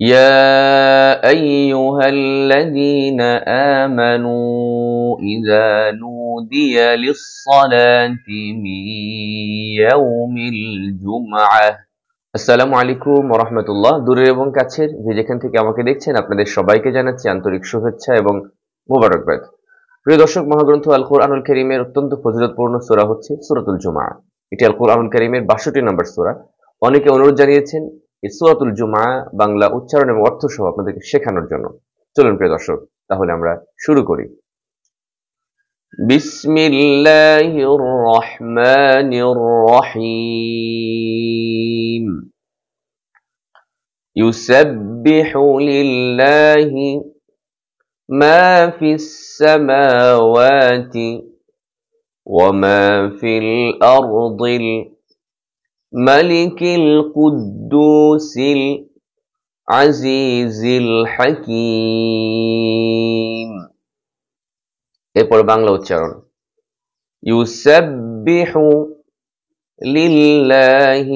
يا أيها الذين آمنوا إذا نودي للصلاة من يوم الجمعة আসসালামু আলাইকুম রহমতুল্লাহ দূরের এবং কাছের যে যেখান থেকে আমাকে দেখছেন আপনাদের সবাইকে জানাচ্ছি আন্তরিক শুভেচ্ছা এবং মোবারকবাদ প্রিয় দর্শক মহাগ্রন্থ আল আনুল করিমের অত্যন্ত ফজিলতপূর্ণ সোরা হচ্ছে সুরাতুল জুমা এটি আল কোরআনুল করিমের বাষট্টি নম্বর সোরা অনেকে অনুরোধ জানিয়েছেন এই সুরাতুল জুমআ বাংলা উচ্চারণ এবং অর্থ সহ আপনাদেরকে শেখানোর জন্য চলুন প্রিয় দর্শক তাহলে আমরা শুরু করি বিসমিল্লাহির রহমানির রহিম ইউসাব্বিহু লিল্লাহি মা ফিস সামাওয়াতি ওয়া মা ফিল আরদিল ملك القدوس العزيز الحكيم এরপর বাংলা উচ্চারণ يسبح لله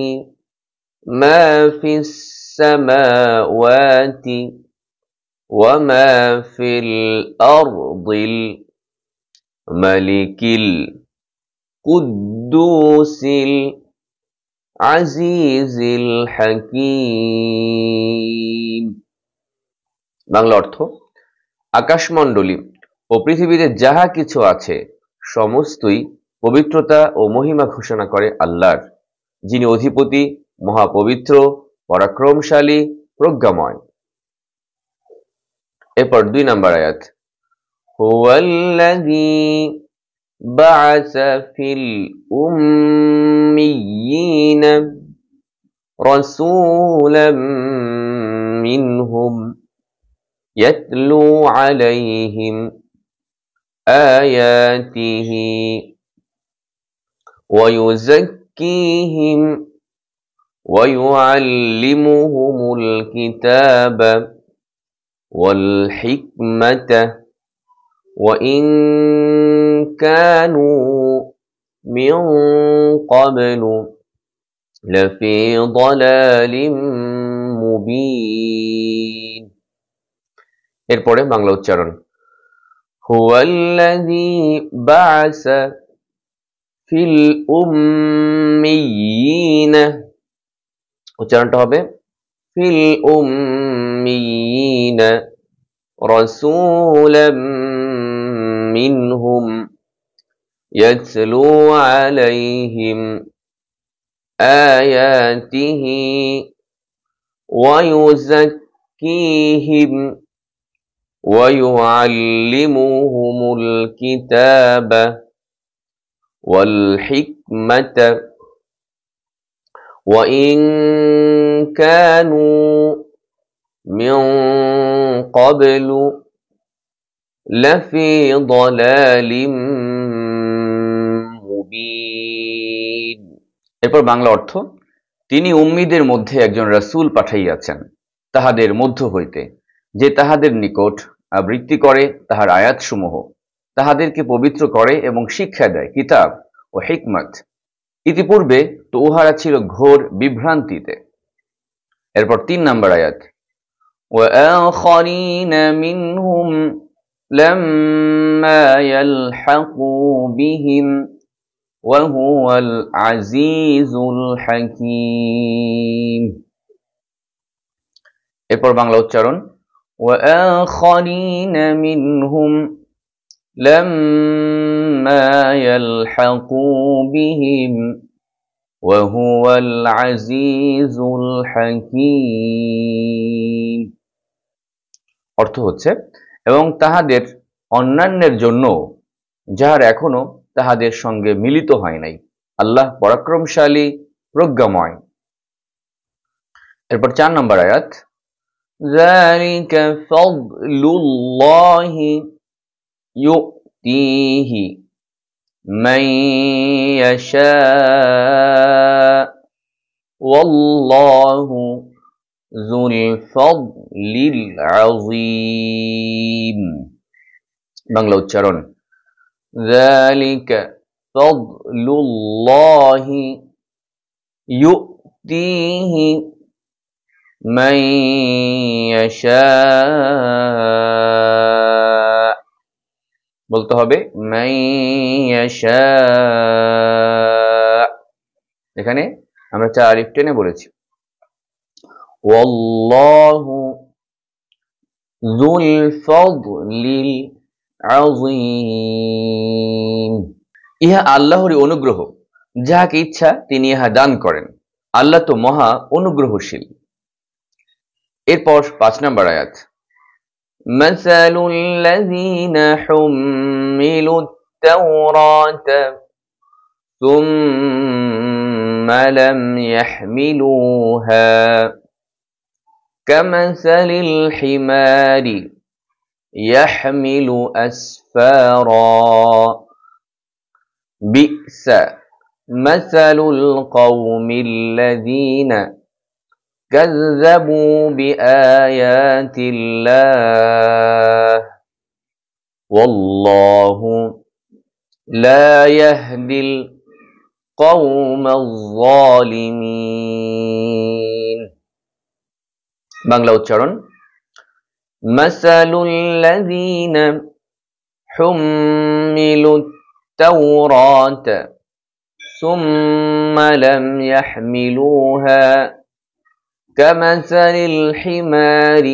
ما في السماوات وما في الأرض الملك القدوس الحكيم আজিজিল হাকিম বাংলা অর্থ আকাশমণ্ডলী ও পৃথিবীতে যাহা কিছু আছে সমস্তই পবিত্রতা ও মহিমা ঘোষণা করে আল্লাহর যিনি অধিপতি মহাপবিত্র পরাক্রমশালী প্রজ্ঞাময় এরপর দুই নম্বর আয়াত হুয়াল্লাযী بعث في الأميين رسولا منهم يتلو عليهم آياته ويزكيهم ويعلمهم الكتاب والحكمة وإن كانوا من قبل لفي ضلال مبين এরপরে বাংলা উচ্চারণ هو الذي بعث في الأميين উচ্চারণটা হবে في الأميين رسولا منهم يتلو عليهم آياته ويزكيهم ويعلمهم الكتاب والحكمة وإن كانوا من قبل لفي ضلال مبين এরপর বাংলা অর্থ তিনি উম্মীদের মধ্যে একজন রাসূল পাঠাইয়াছেন তাহাদের মধ্য হইতে যে তাহাদের নিকট আবৃত্তি করে তাহার আয়াতসমূহ তাহাদেরকে পবিত্র করে এবং শিক্ষা দেয় কিতাব ও হিকমত ইতিপূর্বে তো উহারা ছিল ঘোর বিভ্রান্তিতে এরপর তিন নম্বর আয়াত لما يلحقوا بهم وهو العزيز الحكيم এরপর বাংলা উচ্চারণ وآخرين منهم لما يلحقوا بهم وهو العزيز الحكيم অর্থ হচ্ছে এবং তাহাদের অন্যান্যের জন্য যাহার এখনো তাহাদের সঙ্গে মিলিত হয় নাই আল্লাহ পরাক্রমশালী প্রজ্ঞাময় এরপর চার নম্বর আয়াত ذلك فضل ذو الفضل العظيم বাংলা উচ্চারণ ذلك فضل الله يؤتيه من يشاء বলতে হবে من يشاء এখানে আমরা চার আলিফ টেনে বলেছি والله ذو الفضل العظيم ইহা আল্লাহরই অনুগ্রহ যাহাকে ইচ্ছা তিনি ইহা দান করেন আল্লাহ তো মহা অনুগ্রহশীল এরপর পাঁচ নম্বর আয়াত مثل الذين حملوا التوراة ثم لم يحملوها كمثل الحمار يحمل أسفارا بئس مثل القوم الذين كذبوا بآيات الله والله لا يهدي القوم الظالمين বাংলা উচ্চারণ الذين হুম্মিলুত التوراة ثم لم يحملوها كمثل الحمار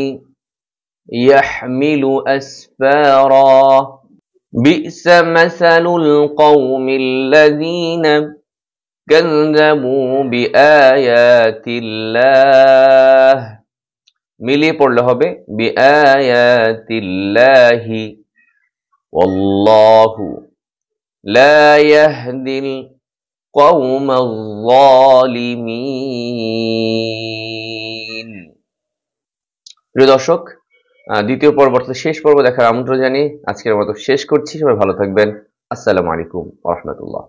يحمل أسفارا بئس مثل القوم الذين كذبوا بآيات الله মিলিয়ে পড়লে হবে প্রিয় দর্শক দ্বিতীয় পর্ব অর্থাৎ শেষ পর্ব দেখার আমন্ত্রণ জানিয়ে আজকের মতো শেষ করছি সবাই ভালো থাকবেন আসসালামু আলাইকুম রহমতুল্লাহ